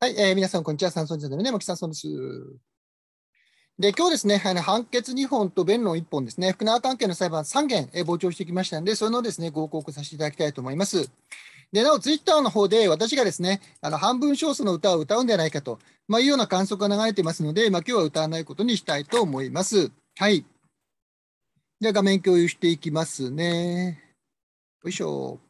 はい、えー、皆さん、こんにちは。三ネルのね、牧さんです。で、今日ですね、あの判決2本と弁論1本ですね、福永関係の裁判3件、えー、傍聴してきましたので、それのですね、ご報告させていただきたいと思います。で、なお、ツイッターの方で、私がですね、あの半分少数の歌を歌うんではないかと、まあ、いうような観測が流れてますので、まあ、今日は歌わないことにしたいと思います。はい。じゃ画面共有していきますね。よいしょ。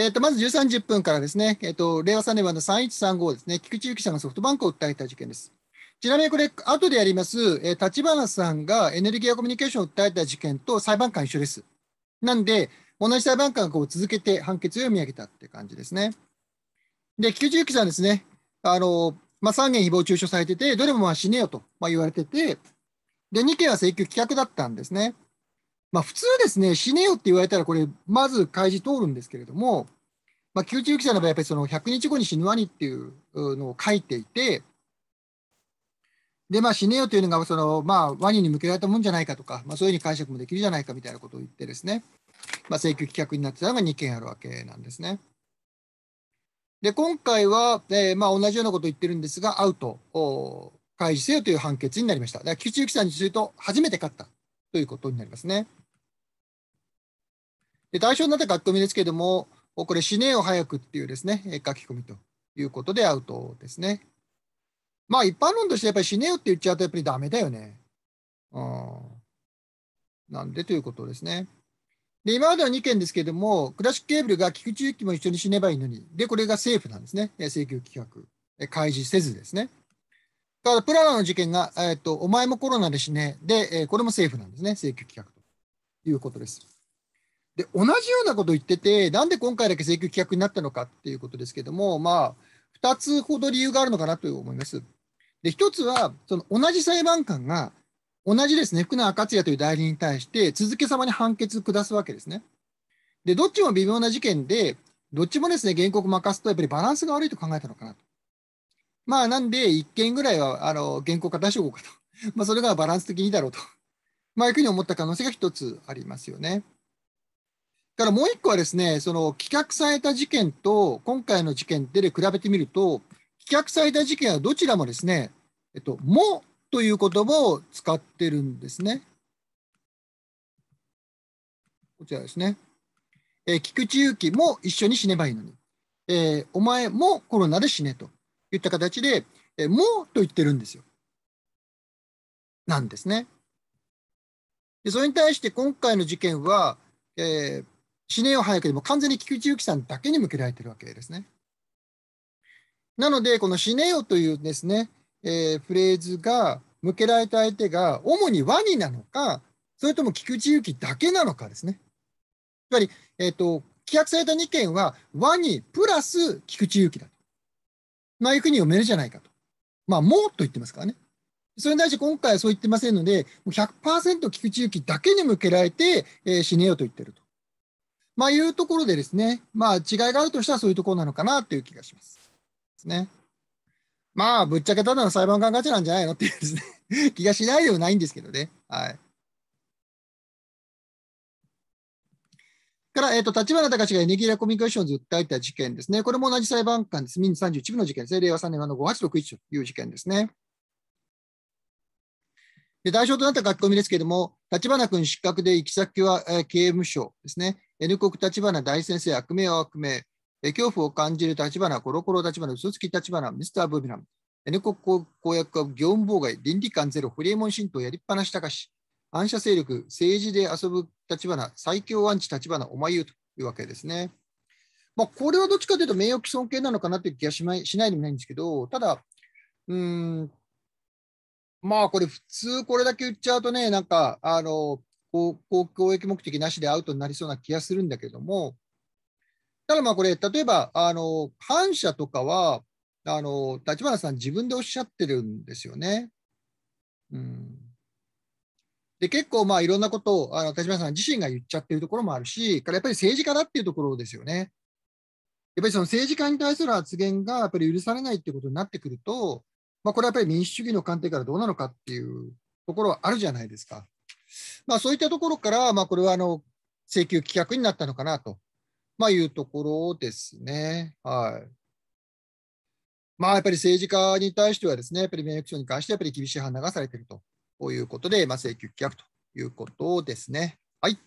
えー、と、まず13時10分からですね、えっ、ー、と、令和3年版の3135ですね、菊池由紀さんがソフトバンクを訴えた事件です。ちなみにこれ、後でやります、えー、立花さんがエネルギーやコミュニケーションを訴えた事件と裁判官一緒です。なんで、同じ裁判官がこう続けて判決を読み上げたって感じですね。で、菊池由紀さんですね、あの、まあ、3件誹謗中傷されてて、どれもまあ死ねよと、まあ、言われてて、で、2件は請求棄却だったんですね。まあ、普通ですね、死ねよって言われたら、これ、まず開示通るんですけれども、まあ、旧中力者の場合、やっぱりその100日後に死ぬワニっていうのを書いていて、で、まあ、死ねよというのが、その、まあ、ワニに向けられたもんじゃないかとか、まあ、そういうふうに解釈もできるじゃないかみたいなことを言ってですね、まあ、請求棄却になってたのが2件あるわけなんですね。で、今回は、えー、まあ、同じようなことを言ってるんですが、アウト開示せよという判決になりました。だから、宮中記者にすると、初めて勝ったということになりますね。で、対象になった書き込みですけれども、これ死ねよ早くっていうですね、書き込みということでアウトですね。まあ一般論としてやっぱり死ねよって言っちゃうとやっぱりダメだよね。うん。なんでということですね。で、今までの2件ですけれども、クラシックケーブルが菊池行きも一緒に死ねばいいのに。で、これが政府なんですね。請求規格。開示せずですね。だからプララの事件が、えっ、と、お前もコロナで死ね。で、これも政府なんですね。請求規画ということです。で、同じようなことを言ってて、なんで今回だけ請求棄却になったのかっていうことですけども、まあ、2つほど理由があるのかなと思います。で、1つは、その同じ裁判官が、同じですね、福永克也という代理に対して、続けさまに判決を下すわけですね。で、どっちも微妙な事件で、どっちもですね、原告任すと、やっぱりバランスが悪いと考えたのかなと。まあ、なんで、1件ぐらいは、あの、原告が出しておこうかと。まあ、それがバランス的にいいだろうと。まあ、いうふうに思った可能性が1つありますよね。からもう一個はですね、その棄却された事件と今回の事件で比べてみると、棄却された事件はどちらもですね、えっと、もという言葉を使ってるんですね。こちらですね。えー、菊池祐希も一緒に死ねばいいのに、えー、お前もコロナで死ねといった形で、えー、もと言ってるんですよ。なんですね。でそれに対して今回の事件は、えー死ねよ早くでも完全に菊池由紀さんだけに向けられてるわけですね。なので、この死ねよというですね、えー、フレーズが向けられた相手が主にワニなのか、それとも菊池由紀だけなのかですね。つまり、えっ、ー、と、規約された2件はワニプラス菊池由紀だと。まあ、いうふうに読めるじゃないかと。まあ、もうと言ってますからね。それに対して今回はそう言ってませんので、100%菊池由紀だけに向けられて、えー、死ねよと言ってると。まあ、いうところでですね、まあ、違いがあるとしたらそういうところなのかなという気がします。ですね。まあ、ぶっちゃけただの裁判官がちなんじゃないのっていうですね 気がしないではないんですけどね。はい。から、えっ、ー、と、立花隆がエネギーラコミュニケーションズ訴えた事件ですね。これも同じ裁判官です。民事31部の事件ですね。令和3年の5861という事件ですね。で、対象となった書き込みですけれども、立花君失格で行き先は、え刑務所ですね。N 国立花大先生、悪名は悪名、恐怖を感じる立花、コロコロ立花、嘘つき立花、ミスター・ブービラム、N 国公約は業務妨害、倫理観ゼロ、フリエモン神道やりっぱなしたし、反射勢力、政治で遊ぶ立花、最強アンチ立花、お前言うというわけですね。まあ、これはどっちかというと名誉毀損系なのかなという気がしないしないでもないんですけど、ただ、うん、まあこれ普通これだけ言っちゃうとね、なんか、あの、公共益目的なしでアウトになりそうな気がするんだけども、ただまあこれ、例えば、あの、反社とかは、あの、立花さん自分でおっしゃってるんですよね。うん。で、結構まあいろんなことを、あの、立花さん自身が言っちゃってるところもあるし、からやっぱり政治家だっていうところですよね。やっぱりその政治家に対する発言がやっぱり許されないっていうことになってくると、まあこれはやっぱり民主主義の観点からどうなのかっていうところはあるじゃないですか。まあ、そういったところから、まあ、これはあの請求棄却になったのかなと、まあ、いうところですね。はい。まあ、やっぱり政治家に対してはですね、やっぱり免疫症に関してはやっぱり厳しい判断がされているということで、まあ、請求棄却ということですね。はい。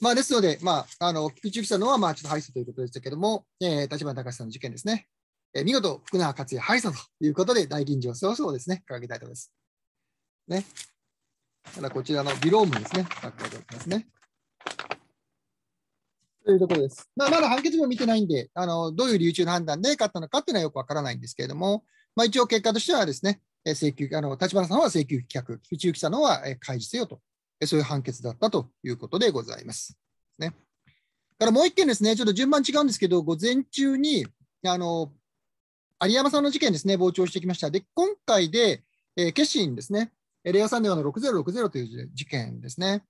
まあ、ですので、まあ、あの、口浮きたのは、まあ、ちょっと敗訴ということでしたけれども、えー、立花隆さんの事件ですね。えー、見事、福永克也敗訴ということで、大臨時をそうそうですね、掲げたいと思います。ね。ただこちらのビロームですね。書くわけですね。というところです。まあ、まだ判決文見てないんで、あのどういう留中の判断で勝ったのかっていうのはよくわからないんですけれども、まあ、一応結果としてはですね、請求あの立花さんは請求棄却、内幸さんのは開示せよと、そういう判決だったということでございます。ね、からもう一件ですね、ちょっと順番違うんですけど、午前中にあの有山さんの事件ですね、傍聴してきました。で、今回で、えー、決心ですね、レア3んではの6060という事件ですね。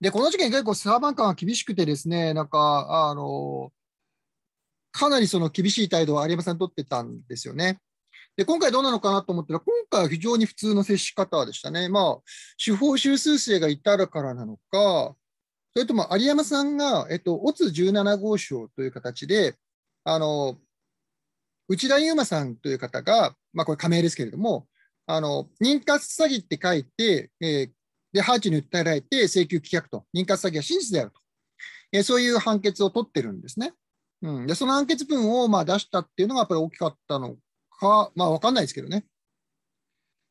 で、この事件、結構裁判官は厳しくてですね、なんか、あの、かなりその厳しい態度を有山さんにとってたんですよね。で、今回どうなのかなと思ったら、今回は非常に普通の接し方でしたね。まあ、司法修正生が至るからなのか、それとも有山さんが、えっと、オツ17号証という形で、あの、内田祐馬さんという方が、まあ、これ仮名ですけれども、あの妊活詐欺って書いて、えー、で、ハーチに訴えられて請求棄却と、妊活詐欺は真実であると、えー、そういう判決を取ってるんですね。うん、でその判決文をまあ出したっていうのがやっぱり大きかったのか、まあ、分かんないですけどね。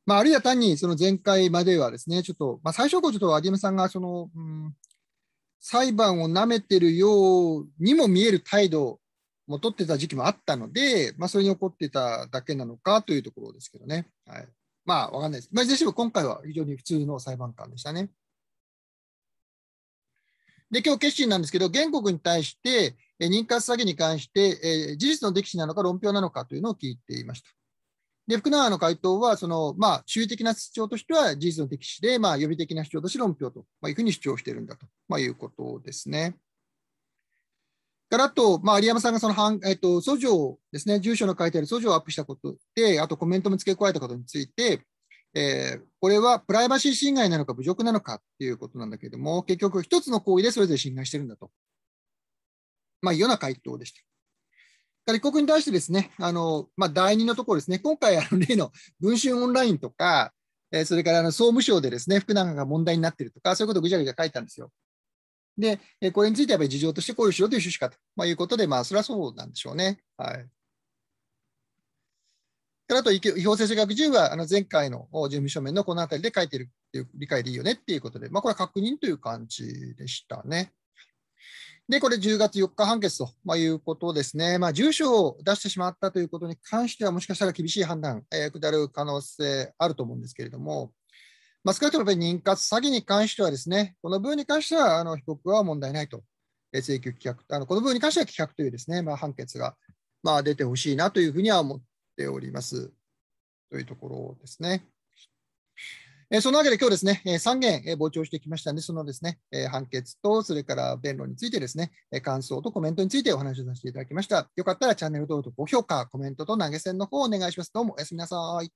まあ、あるいは単にその前回まではですね、ちょっと、まあ、最初、ちょっとアディムさんがその、うん、裁判をなめてるようにも見える態度も取ってた時期もあったので、まあ、それに怒ってただけなのかというところですけどね。はいまあ、わかんないです。まあ、今回は非常に普通の裁判官でしたね。で、今日決心なんですけど、原告に対して、妊活詐欺に関して、えー、事実の歴史なのか論評なのかというのを聞いていました。で、福永の回答は、その、まあ、恣意的な主張としては事実の歴史で、まあ、予備的な主張として論評と、まあ、いうふうに主張しているんだと、まあ、いうことですね。からと、まあ、有山さんがその反、えっと、訴状ですね、住所の書いてある訴状をアップしたことで、あとコメントも付け加えたことについて、えー、これはプライバシー侵害なのか侮辱なのかっていうことなんだけども、結局、一つの行為でそれぞれ侵害してるんだと。まあ、いような回答でした。から、被告に対してですね、あの、まあ、第二のところですね、今回、あの、例の文春オンラインとか、えー、それからあの総務省でですね、福永が問題になってるとか、そういうことをぐちゃぐちゃ書いたんですよ。で、これについては事情として考慮しろという趣旨かということで、まあ、それはそうなんでしょうね。はい。あと、違法性学10はあの前回の準備書面のこの辺りで書いてるっていう理解でいいよねっていうことで、まあ、これは確認という感じでしたね。で、これ10月4日判決と、まあ、いうことですね。まあ、住所を出してしまったということに関しては、もしかしたら厳しい判断、えー、下る可能性あると思うんですけれども、まあ、少なくとも妊活詐欺に関してはですね、この部分に関してはあの被告は問題ないと、請求棄却、あのこの部分に関しては棄却というですね、まあ、判決が、まあ、出てほしいなというふうには思っております。というところですね。えそのわけで今日ですね、3件傍聴してきましたので、そのですね、判決と、それから弁論についてですね、感想とコメントについてお話をさせていただきました。よかったらチャンネル登録、高評価、コメントと投げ銭の方をお願いします。どうもおやすみなさい。